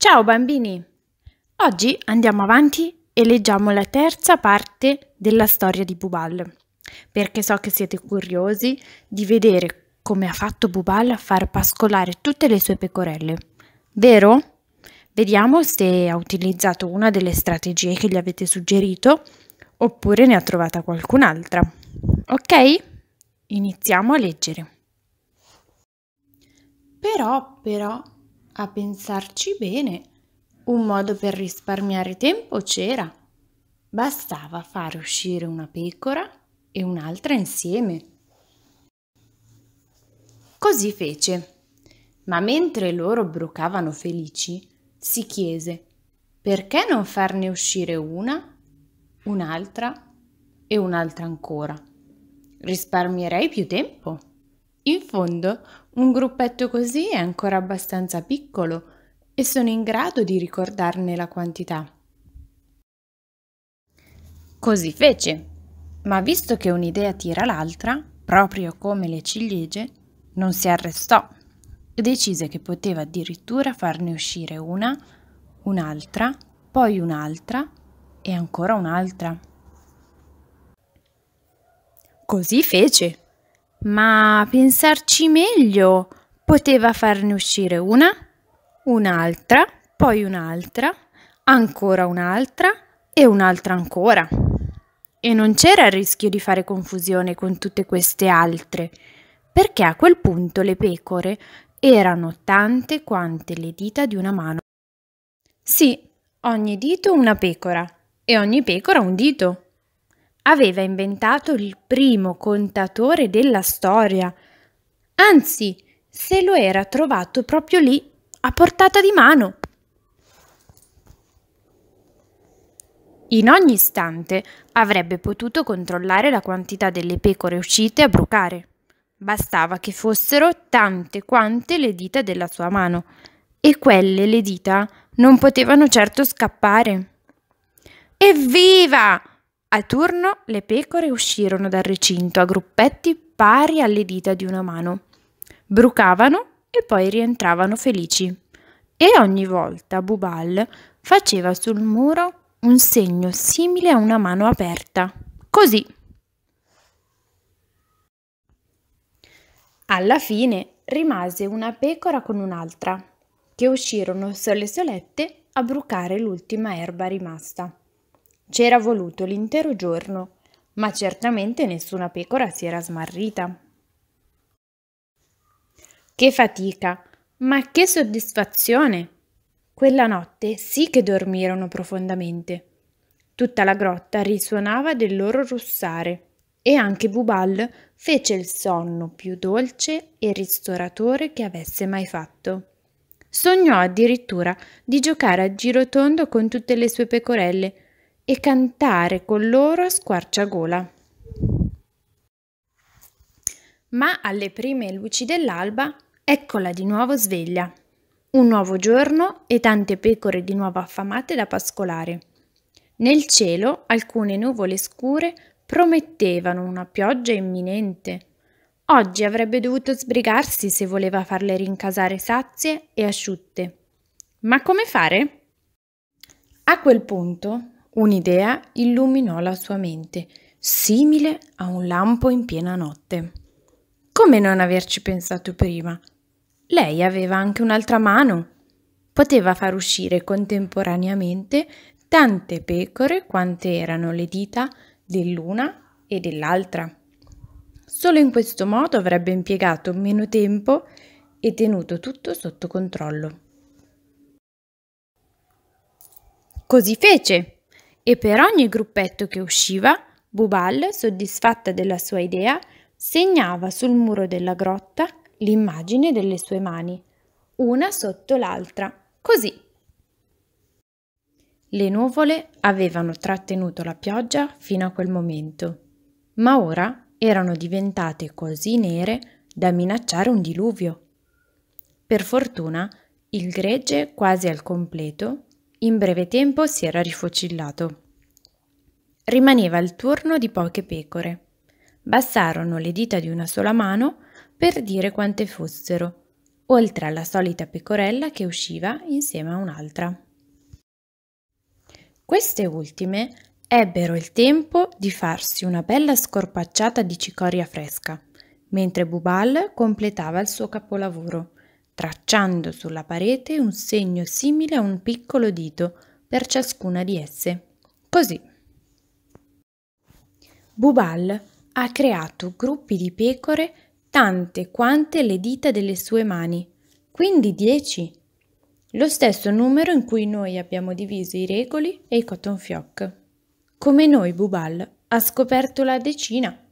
Ciao bambini! Oggi andiamo avanti e leggiamo la terza parte della storia di Bubal, perché so che siete curiosi di vedere come ha fatto Bubal a far pascolare tutte le sue pecorelle, vero? Vediamo se ha utilizzato una delle strategie che gli avete suggerito oppure ne ha trovata qualcun'altra. Ok? Iniziamo a leggere. Però, però, a pensarci bene, un modo per risparmiare tempo c'era. Bastava fare uscire una pecora e un'altra insieme. Così fece. Ma mentre loro brucavano felici, si chiese perché non farne uscire una, un'altra e un'altra ancora. Risparmierei più tempo. In fondo, un gruppetto così è ancora abbastanza piccolo e sono in grado di ricordarne la quantità. Così fece, ma visto che un'idea tira l'altra, proprio come le ciliegie, non si arrestò e decise che poteva addirittura farne uscire una, un'altra, poi un'altra e ancora un'altra. Così fece. Ma pensarci meglio, poteva farne uscire una, un'altra, poi un'altra, ancora un'altra e un'altra ancora. E non c'era il rischio di fare confusione con tutte queste altre, perché a quel punto le pecore erano tante quante le dita di una mano. Sì, ogni dito una pecora e ogni pecora un dito aveva inventato il primo contatore della storia. Anzi, se lo era trovato proprio lì, a portata di mano. In ogni istante avrebbe potuto controllare la quantità delle pecore uscite a brucare. Bastava che fossero tante quante le dita della sua mano, e quelle le dita non potevano certo scappare. Evviva! A turno le pecore uscirono dal recinto a gruppetti pari alle dita di una mano. Brucavano e poi rientravano felici. E ogni volta Bubal faceva sul muro un segno simile a una mano aperta. Così. Alla fine rimase una pecora con un'altra, che uscirono sole solette a brucare l'ultima erba rimasta. C'era voluto l'intero giorno, ma certamente nessuna pecora si era smarrita. Che fatica, ma che soddisfazione! Quella notte sì che dormirono profondamente. Tutta la grotta risuonava del loro russare e anche Bubal fece il sonno più dolce e ristoratore che avesse mai fatto. Sognò addirittura di giocare a giro tondo con tutte le sue pecorelle, e cantare con loro a squarciagola. Ma alle prime luci dell'alba, eccola di nuovo sveglia. Un nuovo giorno e tante pecore di nuovo affamate da pascolare. Nel cielo alcune nuvole scure promettevano una pioggia imminente. Oggi avrebbe dovuto sbrigarsi se voleva farle rincasare sazie e asciutte. Ma come fare? A quel punto Un'idea illuminò la sua mente, simile a un lampo in piena notte. Come non averci pensato prima? Lei aveva anche un'altra mano. Poteva far uscire contemporaneamente tante pecore quante erano le dita dell'una e dell'altra. Solo in questo modo avrebbe impiegato meno tempo e tenuto tutto sotto controllo. Così fece e per ogni gruppetto che usciva, Bubal, soddisfatta della sua idea, segnava sul muro della grotta l'immagine delle sue mani, una sotto l'altra, così. Le nuvole avevano trattenuto la pioggia fino a quel momento, ma ora erano diventate così nere da minacciare un diluvio. Per fortuna, il gregge, quasi al completo, in breve tempo si era rifocillato. Rimaneva il turno di poche pecore. Bastarono le dita di una sola mano per dire quante fossero, oltre alla solita pecorella che usciva insieme a un'altra. Queste ultime ebbero il tempo di farsi una bella scorpacciata di cicoria fresca, mentre Bubal completava il suo capolavoro, tracciando sulla parete un segno simile a un piccolo dito per ciascuna di esse. Così. Bubal ha creato gruppi di pecore tante quante le dita delle sue mani, quindi dieci. Lo stesso numero in cui noi abbiamo diviso i regoli e i cotton fioc. Come noi Bubal ha scoperto la decina